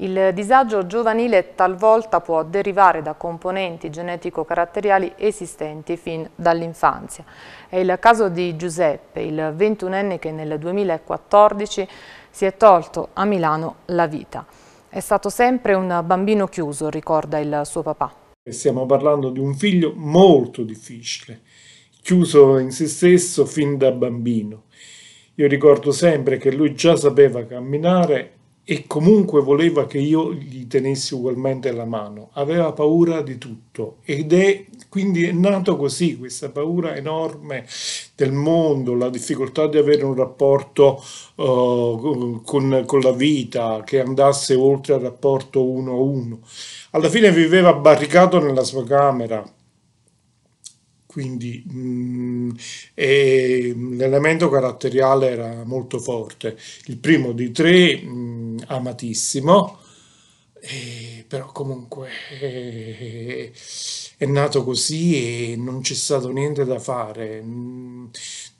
Il disagio giovanile talvolta può derivare da componenti genetico-caratteriali esistenti fin dall'infanzia. È il caso di Giuseppe, il 21enne che nel 2014 si è tolto a Milano la vita. È stato sempre un bambino chiuso, ricorda il suo papà. Stiamo parlando di un figlio molto difficile, chiuso in se stesso fin da bambino. Io ricordo sempre che lui già sapeva camminare e comunque voleva che io gli tenessi ugualmente la mano. Aveva paura di tutto ed è quindi è nato così questa paura enorme del mondo, la difficoltà di avere un rapporto uh, con, con la vita che andasse oltre al rapporto uno a uno. Alla fine viveva barricato nella sua camera, quindi mh, mm, l'elemento caratteriale era molto forte. Il primo di tre mh, mm, Mm, amatissimo, eh, però comunque eh, è nato così e non c'è stato niente da fare. Mm,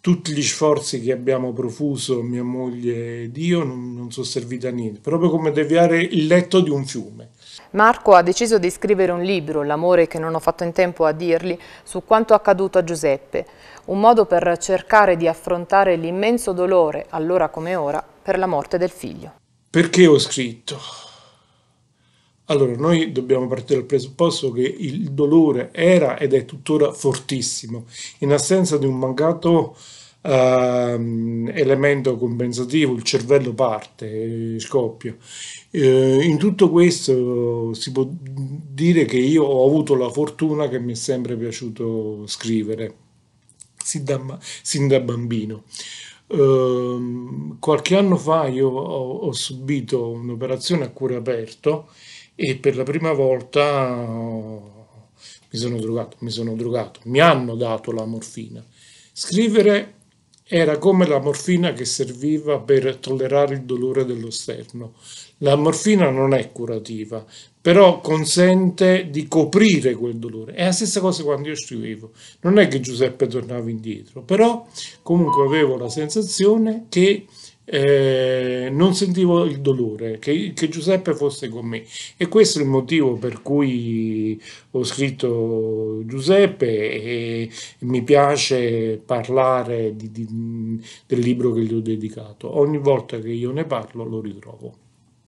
tutti gli sforzi che abbiamo profuso, mia moglie ed io, non, non sono serviti a niente, proprio come deviare il letto di un fiume. Marco ha deciso di scrivere un libro, L'amore che non ho fatto in tempo a dirgli, su quanto accaduto a Giuseppe, un modo per cercare di affrontare l'immenso dolore, allora come ora, per la morte del figlio. Perché ho scritto? Allora, noi dobbiamo partire dal presupposto che il dolore era ed è tuttora fortissimo, in assenza di un mancato ehm, elemento compensativo, il cervello parte, eh, scoppia. Eh, in tutto questo si può dire che io ho avuto la fortuna che mi è sempre piaciuto scrivere, sin da, sin da bambino. Ehm, qualche anno fa io ho, ho subito un'operazione a cuore aperto e per la prima volta eh, mi sono drogato, mi sono drogato, mi hanno dato la morfina. Scrivere era come la morfina che serviva per tollerare il dolore dello sterno. La morfina non è curativa, però consente di coprire quel dolore. È la stessa cosa quando io scrivevo. Non è che Giuseppe tornava indietro, però comunque avevo la sensazione che eh, non sentivo il dolore, che, che, Giuseppe fosse con me. E questo è il motivo per cui ho scritto Giuseppe e mi piace parlare di, di, del libro che gli ho dedicato. Ogni volta che io ne parlo lo ritrovo.